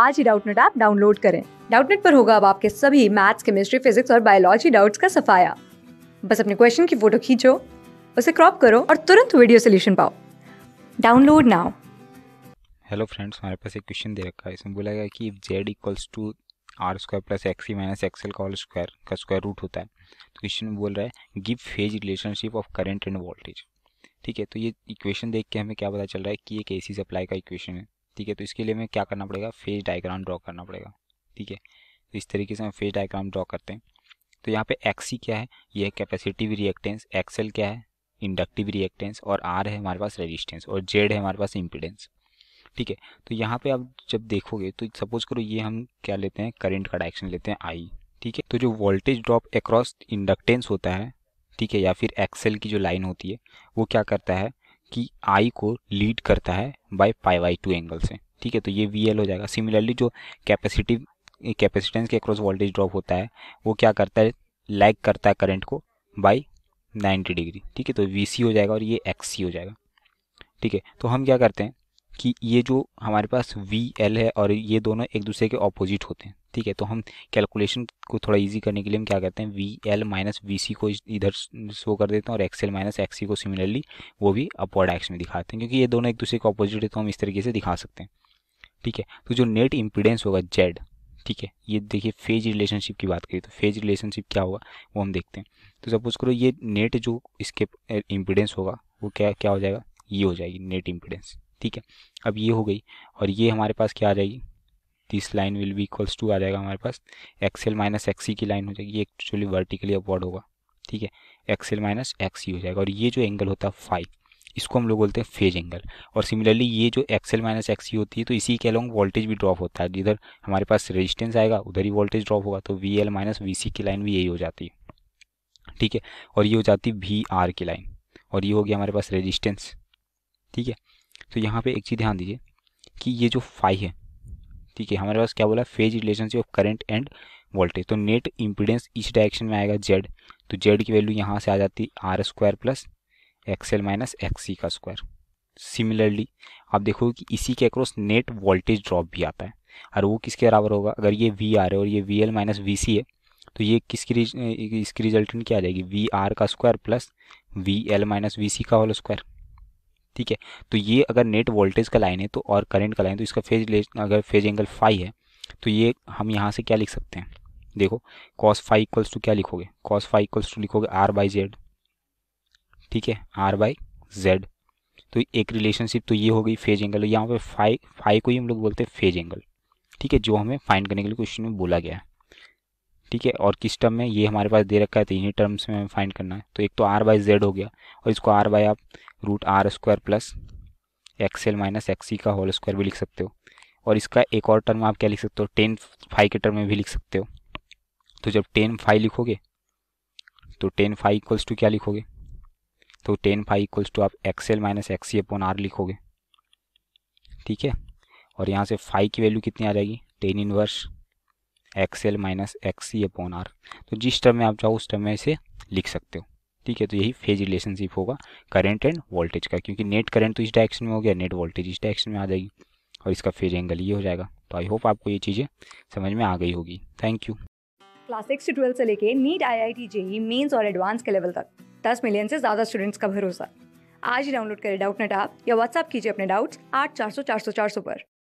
आज ही Doubtnut app download करें डाउटनेट पर होगा अब आपके सभी मैथ्स केमिस्ट्री फिजिक्स और बायोलॉजी डाउट्स का सफाया बस अपने क्वेश्चन की फोटो खींचो उसे क्रॉप करो और तुरंत वीडियो सोल्यूशन पाओ डाउनलोड नाउ हेलो फ्रेंड्स हमारे पास एक क्वेश्चन दे रखा है इसमें बोला गया कि Z equals to R square plus X C minus XL का स्क्वायर का स्क्वायर रूट होता है तो क्वेश्चन बोल रहा है give phase relationship of current and voltage ठीक है तो ये इक्वेशन देख के हमें क्या पता चल रहा है कि एक ए सी सप्लाई का इक्वेशन है ठीक है तो इसके लिए हमें क्या करना पड़ेगा फेज डायग्राम ड्रॉ करना पड़ेगा ठीक है तो इस तरीके से हम फेज डायग्राम ड्रॉ करते हैं तो यहाँ पे एक्सी क्या है ये है कैपेसिटिव रिएक्टेंस एक्सएल क्या है इंडक्टिव रिएक्टेंस और आर है हमारे पास रेजिस्टेंस और जेड है हमारे पास इम्पिडेंस ठीक है तो यहाँ पे आप जब देखोगे तो सपोज करो ये हम क्या लेते हैं करंट का डायरेक्शन लेते हैं आई ठीक है तो जो वोल्टेज ड्रॉप अक्रॉस इंडक्टेंस होता है ठीक है या फिर एक्सेल की जो लाइन होती है वो क्या करता है कि आई को लीड करता है by pi by two angle से ठीक है तो ये वी हो जाएगा सिमिलरली जो कैपेसिटिव कैपेसिटेंस के अक्रॉस वोल्टेज ड्रॉप होता है वो क्या करता है लैग करता है करंट को बाई 90 डिग्री ठीक है तो वी हो जाएगा और ये एक्स हो जाएगा ठीक है तो हम क्या करते हैं कि ये जो हमारे पास वी एल है और ये दोनों एक दूसरे के ऑपोजिट होते हैं ठीक है तो हम कैलकुलेशन को थोड़ा इजी करने के लिए हम क्या करते हैं V L minus V C को इधर शो कर देते हैं और X L minus X C को सिमिलरली वो भी अपवर्ड एक्स में दिखाते हैं क्योंकि ये दोनों एक दूसरे के ऑपोजिट है तो हम इस तरीके से दिखा सकते हैं ठीक है तो जो नेट इम्पीडेंस होगा जेड ठीक है ये देखिए फेज रिलेशनशिप की बात करिए तो फेज रिलेशनशिप क्या होगा वो हम देखते हैं तो सपोज करो ये नेट जो इसके इम्पिडेंस होगा वो क्या क्या हो जाएगा ये हो जाएगी नेट इम्पीडेंस ठीक है अब ये हो गई और ये हमारे पास क्या आ जाएगी this line will be equals to आ जाएगा हमारे पास एक्सेल माइनस एक्सी की लाइन हो जाएगी ये एक्चुअली वर्टिकली अपवर्ड होगा ठीक है एक्सेल माइनस एक्सी हो जाएगा और ये जो एंगल होता है फाइव इसको हम लोग बोलते हैं फेज एंगल और सिमिलरली ये जो एक्सेल माइनस एक्सी होती है तो इसी के अलॉन्ग वोल्टेज भी ड्रॉप होता है जिधर हमारे पास रेजिस्टेंस आएगा उधर ही वोल्टेज ड्रॉप होगा तो V L minus V C की लाइन भी यही हो जाती है ठीक है और ये हो जाती है वी आर की लाइन और ये हो गया हमारे पास रेजिस्टेंस ठीक है तो यहाँ पे एक चीज़ ध्यान दीजिए कि ये जो फाई है ठीक है हमारे पास क्या बोला phase relationship of current and voltage तो नेट इम्पिडेंस इस डायरेक्शन में आएगा जेड तो जेड की वैल्यू यहाँ से आ जाती है R square plus X L minus X C का स्क्वायर सिमिलरली आप देखोगे कि इसी के अक्रॉस नेट वोल्टेज ड्रॉप भी आता है और वो किसके बराबर होगा अगर ये वी आर है और ये V L minus V C है तो ये किसकी रिज, इसकी रिजल्टेंट क्या आ जाएगी वी आर का square plus V L minus V C का होल स्क्वायर ठीक है तो ये अगर नेट वोल्टेज का लाइन है तो और करंट का लाइन है तो इसका फेज अगर फेज एंगल फाइव है तो ये हम यहाँ से क्या लिख सकते हैं देखो कॉस फाइव इक्वल्स टू क्या लिखोगे कॉस फाइव इक्वल्स टू लिखोगे आर बाई जेड ठीक है आर बाई जेड तो एक रिलेशनशिप तो ये हो गई फेज एंगल यहाँ पे फाइव फाइव को ही हम लोग बोलते हैं फेज एंगल ठीक है जो हमें फाइंड करने के लिए क्वेश्चन में बोला गया है ठीक है और किस टर्म में ये हमारे पास दे रखा है तो इन्हीं टर्म्स में हमें फाइंड करना है तो एक तो आर बाई जेड हो गया और इसको आर बाई आप root R square plus X L minus X C का होल स्क्वायर भी लिख सकते हो और इसका एक और टर्म आप क्या लिख सकते हो टेन फाइव के टर्म में भी लिख सकते हो तो जब टेन फाइव लिखोगे तो टेन फाइव इक्वल्स टू क्या लिखोगे तो टेन फाइव इक्वल्स टू आप X L minus X C upon R लिखोगे ठीक है और यहाँ से फाइव की वैल्यू कितनी आ जाएगी tan inverse X L minus X C upon R तो जिस टर्म में आप चाहो उस टर्म में इसे लिख सकते हो ठीक है तो यही फेज रिलेशनशिप होगा करंट एंड वोल्टेज का क्योंकि नेट करंट तो इस डायरेक्शन में हो गया नेट वोल्टेज इस डायरेक्शन में आ जाएगी और इसका फेज एंगल ये हो जाएगा तो आई होप आपको ये चीज़ें समझ में आ गई होगी थैंक यू क्लास सिक्स से ट्वेल्थ से लेके NEET I I T JEE Mains और एडवांस के लेवल तक दस मिलियन से ज़्यादा स्टूडेंट्स का भरोसा आज ही डाउनलोड करें डाउट नेट आप या व्हाट्सअप कीजिए अपने डाउट्स आठ चार सौ चार सौ चार सौ पर